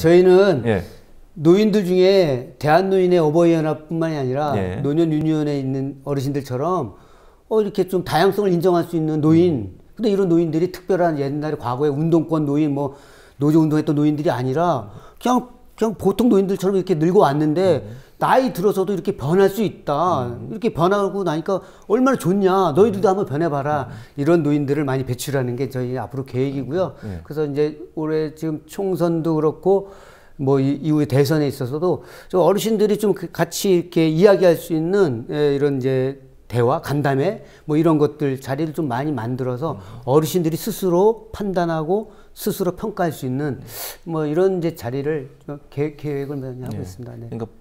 저희는 예. 노인들 중에 대한노인의 어버이연합뿐만이 아니라 예. 노년유년에 있는 어르신들처럼 어, 이렇게 좀 다양성을 인정할 수 있는 노인. 음. 근데 이런 노인들이 특별한 옛날에 과거에 운동권 노인 뭐 노조 운동했던 노인들이 아니라 그냥 그냥 보통 노인들처럼 이렇게 늘고 왔는데 음. 나이 들어서도 이렇게 변할 수 있다. 음. 이렇게 변하고 나니까 얼마나 좋냐. 너희들도 음. 한번 변해봐라. 음. 이런 노인들을 많이 배출하는 게 저희 앞으로 계획이고요. 네. 그래서 이제 올해 지금 총선도 그렇고 뭐 이후에 대선에 있어서도 좀 어르신들이 좀 그 같이 이렇게 이야기할 수 있는 예, 이런 이제 대화, 간담회 뭐 이런 것들 자리를 좀 많이 만들어서 음. 어르신들이 스스로 판단하고 스스로 평가할 수 있는 뭐 이런 이제 자리를 계획, 계획을 많이 하고 네. 예. 있습니다. 네. 그러니까